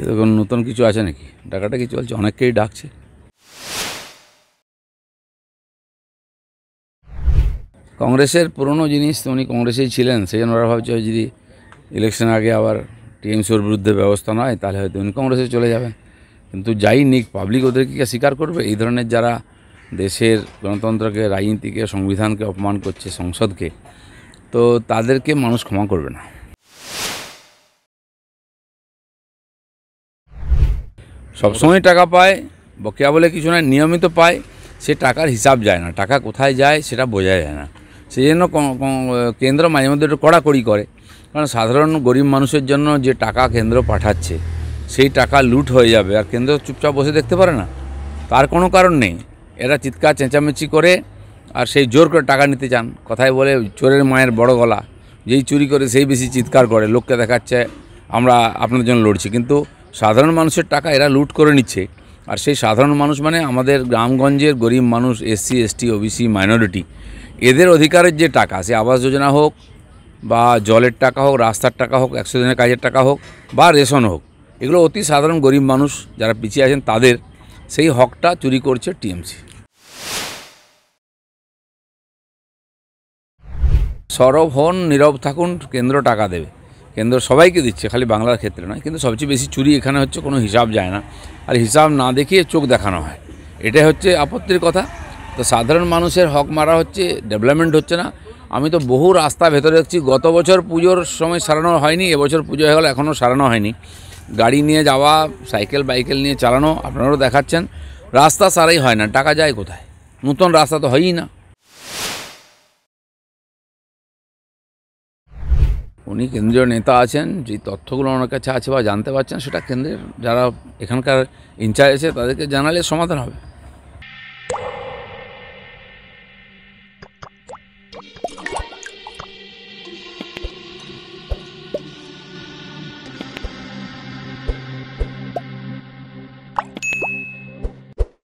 এখন নতুন কিছু আছে নাকি ডাকাটা কি চলছে অনেককেই ডাকছে কংগ্রেসের পুরনো জিনিস উনি কংগ্রেসেই ছিলেন সেই জন্য ওরা ভাবছে যদি ইলেকশন আগে আবার টিএমসির বিরুদ্ধে ব্যবস্থা নয় তাহলে হয়তো উনি কংগ্রেসে চলে যাবেন কিন্তু যাই নিক পাবলিক ওদেরকে স্বীকার করবে এই ধরনের যারা দেশের গণতন্ত্রকে রাজনীতিকে সংবিধানকে অপমান করছে সংসদকে তো তাদেরকে মানুষ ক্ষমা করবে না সবসময় টাকা পায় বকেয়া বলে কিছু নয় নিয়মিত পায় সে টাকার হিসাব যায় না টাকা কোথায় যায় সেটা বোঝা যায় না সেই জন্য কেন্দ্র মাঝে মধ্যে একটু কড়াকড়ি করে কারণ সাধারণ গরিব মানুষের জন্য যে টাকা কেন্দ্র পাঠাচ্ছে সেই টাকা লুট হয়ে যাবে আর কেন্দ্র চুপচাপ বসে দেখতে পারে না তার কোনো কারণ নেই এরা চিৎকার চেঁচামেচি করে আর সেই জোর করে টাকা নিতে চান কথায় বলে চোরের মায়ের বড় গলা যেই চুরি করে সেই বেশি চিৎকার করে লোককে দেখাচ্ছে আমরা আপনার জন্য লড়ছি কিন্তু সাধারণ মানুষের টাকা এরা লুট করে নিচ্ছে আর সেই সাধারণ মানুষ মানে আমাদের গ্রামগঞ্জের গরিব মানুষ এসসি এসটি ওবিসি মাইনরিটি এদের অধিকারের যে টাকা সে আবাস যোজনা হোক বা জলের টাকা হোক রাস্তার টাকা হোক একশো দিনের কাজের টাকা হোক বা রেশন হোক এগুলো অতি সাধারণ গরিব মানুষ যারা পিছিয়ে আছেন তাদের সেই হকটা চুরি করছে টিএমসি সরব হন নীরব থাকুন কেন্দ্র টাকা দেবে কেন্দ্র সবাইকে দিচ্ছে খালি বাংলার ক্ষেত্রে নয় কিন্তু সবচেয়ে বেশি চুরি এখানে হচ্ছে কোনো হিসাব যায় না আর হিসাব না দেখিয়ে চোখ দেখানো হয় এটাই হচ্ছে আপত্তির কথা তো সাধারণ মানুষের হক মারা হচ্ছে ডেভেলপমেন্ট হচ্ছে না আমি তো বহু রাস্তা ভেতরে দেখছি গত বছর পুজোর সময় সারানো হয়নি এবছর পুজো হয়ে গেল এখনও সারানো হয়নি গাড়ি নিয়ে যাওয়া সাইকেল বাইকেল নিয়ে চালানো আপনারাও দেখাচ্ছেন রাস্তা সারাই হয় না টাকা যায় কোথায় নতুন রাস্তা তো হয়ই না উনি কেন্দ্রীয় নেতা আছেন যে তথ্যগুলো ওনার কাছে আছে বা জানতে পারছেন সেটা কেন্দ্রের যারা এখানকার ইনচার্জ আছে তাদেরকে জানালে সমাধান হবে